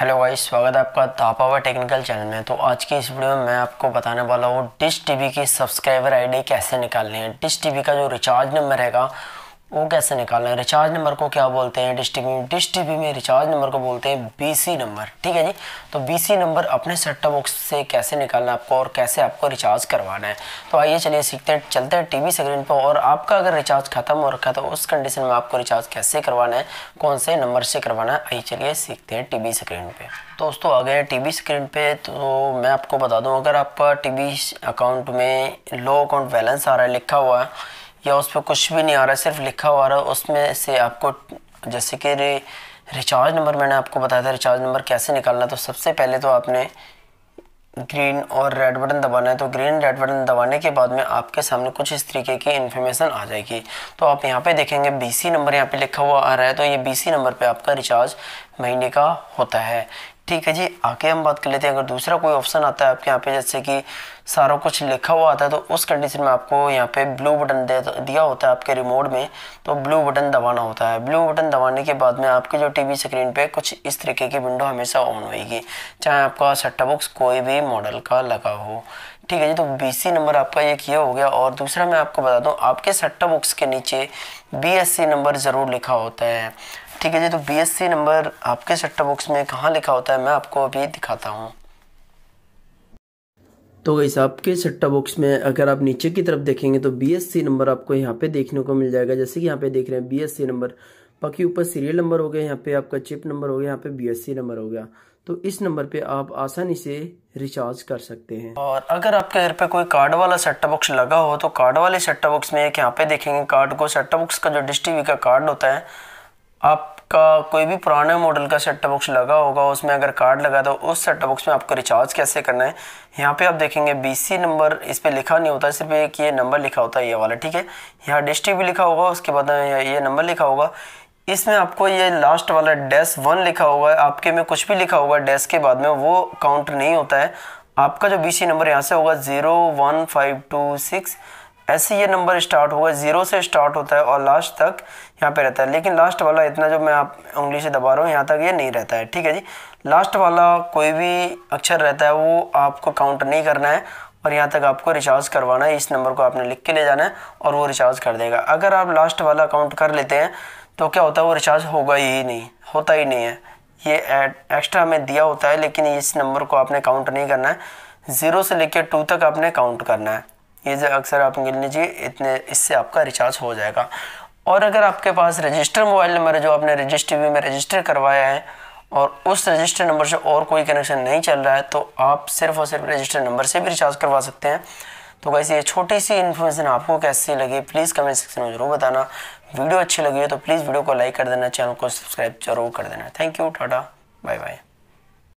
hello guys स्वागत है आपका तापावर टेक्निकल चैनल में तो आज की इस वीडियो में मैं आपको बताने वाला हूँ डिश टीवी की सब्सक्राइबर आईडी कैसे निकालनी है डिश टीवी का जो रिचार्ज नंबर रहेगा वो कैसे निकालना है रिचार्ज नंबर को क्या बोलते हैं डिश टीवी डिश टीवी में रिचार्ज नंबर को बोलते हैं बीसी नंबर ठीक है जी तो बीसी नंबर अपने सेट बॉक्स से कैसे निकालना है आपको और कैसे आपको रिचार्ज करवाना है तो आइए चलिए सीखते हैं चलते हैं टीवी स्क्रीन पर और आपका अगर रिचार्ज खत्म हो रखा है तो उस कंडीशन में आपको रिचार्ज कैसे करवाना है कौन से नंबर से करवाना है आइए चलिए सीखते हैं टी स्क्रीन पर दोस्तों आ गए वी स्क्रीन पे तो मैं आपको बता दूं अगर आपका टी अकाउंट में लो अकाउंट बैलेंस आ रहा है लिखा हुआ है या उस पर कुछ भी नहीं आ रहा सिर्फ लिखा हुआ रहा उसमें से आपको जैसे कि रिचार्ज नंबर मैंने आपको बताया था रिचार्ज नंबर कैसे निकालना तो सबसे पहले तो आपने ग्रीन और रेड बटन दबाना है तो ग्रीन रेड बटन दबाने के बाद में आपके सामने कुछ इस तरीके की इन्फॉर्मेशन आ जाएगी तो आप यहाँ पे देखेंगे बीसी नंबर यहाँ पे लिखा हुआ आ रहा है तो ये बीसी नंबर पे आपका रिचार्ज महीने का होता है ठीक है जी आगे हम बात कर लेते हैं अगर दूसरा कोई ऑप्शन आता है आपके यहाँ पे जैसे कि सारा कुछ लिखा हुआ आता है तो उस कंडीशन में आपको यहाँ पे ब्लू बटन दे दिया होता है आपके रिमोट में तो ब्लू बटन दबाना होता है ब्लू बटन दबाने के बाद में आपकी जो टीवी स्क्रीन पे कुछ इस तरीके की विंडो हमेशा ऑन होगी चाहे आपका सेटअप बॉक्स कोई भी मॉडल का लगा हो ठीक है जी तो बी नंबर आपका एक ये हो गया और दूसरा मैं आपको बता दूँ आपके सेटअप बॉक्स के नीचे बी नंबर ज़रूर लिखा होता है ठीक है जी तो बीएससी नंबर आपके सेट बॉक्स में कहाँ लिखा होता है मैं आपको अभी दिखाता हूँ तो गई आपके सट्टा बॉक्स में अगर आप नीचे की तरफ देखेंगे तो बीएससी नंबर आपको यहाँ पे देखने को मिल जाएगा जैसे कि यहाँ पे देख रहे हैं बीएससी नंबर बाकी ऊपर सीरियल नंबर हो गया यहाँ पे आपका चिप नंबर हो गया यहाँ पे बीएससी नंबर हो गया तो इस नंबर पे आप आसानी से रिचार्ज कर सकते हैं और अगर आपके घर पे कोई कार्ड वाला सेट्टा बॉक्स लगा हो तो कार्ड वाले सेट्टा बॉक्स में एक यहाँ पे देखेंगे कार्ड को सेट्टा बॉक्स का जो डिश का कार्ड होता है आपका कोई भी पुराने मॉडल का सेट बॉक्स लगा होगा उसमें अगर कार्ड लगा तो उस सेट बॉक्स में आपको रिचार्ज कैसे करना है यहाँ पे आप देखेंगे बीसी नंबर इस पर लिखा नहीं होता सिर्फ एक ये नंबर लिखा होता है ये वाला ठीक है यहाँ डिस्ट्रिक्ट भी लिखा होगा उसके बाद ये नंबर लिखा होगा इसमें आपको ये लास्ट वाला डैश वन लिखा होगा आपके में कुछ भी लिखा होगा है डैश के बाद में वो काउंट नहीं होता है आपका जो बी नंबर यहाँ से होगा zero one five two six ऐसे ये नंबर स्टार्ट होगा ज़ीरो से स्टार्ट होता है और लास्ट तक यहाँ पे रहता है लेकिन लास्ट वाला इतना जो मैं आप उंगली से दबा रहा हूँ यहाँ तक ये नहीं रहता है ठीक है जी लास्ट वाला कोई भी अक्षर रहता है वो आपको काउंट नहीं करना है और यहाँ तक आपको रिचार्ज करवाना है इस नंबर को आपने लिख के ले जाना है और वो रिचार्ज कर देगा अगर आप लास्ट वाला काउंट कर लेते हैं तो क्या होता है वो रिचार्ज होगा ही नहीं होता ही नहीं है ये एक्स्ट्रा हमें दिया होता है लेकिन इस नंबर को आपने काउंट नहीं करना है ज़ीरो से लेकर टू तक आपने काउंट करना है ये जो अक्सर आप गिन लीजिए इतने इससे आपका रिचार्ज हो जाएगा और अगर आपके पास रजिस्टर मोबाइल नंबर है जो आपने रजिस्टर टीवी में रजिस्टर करवाया है और उस रजिस्टर नंबर से और कोई कनेक्शन नहीं चल रहा है तो आप सिर्फ और सिर्फ रजिस्टर नंबर से भी रिचार्ज करवा सकते हैं तो वैसे ये छोटी सी इन्फॉर्मेशन आपको कैसी लगी प्लीज़ कमेंट सेक्शन में ज़रूर बताना वीडियो अच्छी लगी है तो प्लीज़ वीडियो को लाइक कर देना चैनल को सब्सक्राइब जरूर कर देना थैंक यू टाटा बाय बाय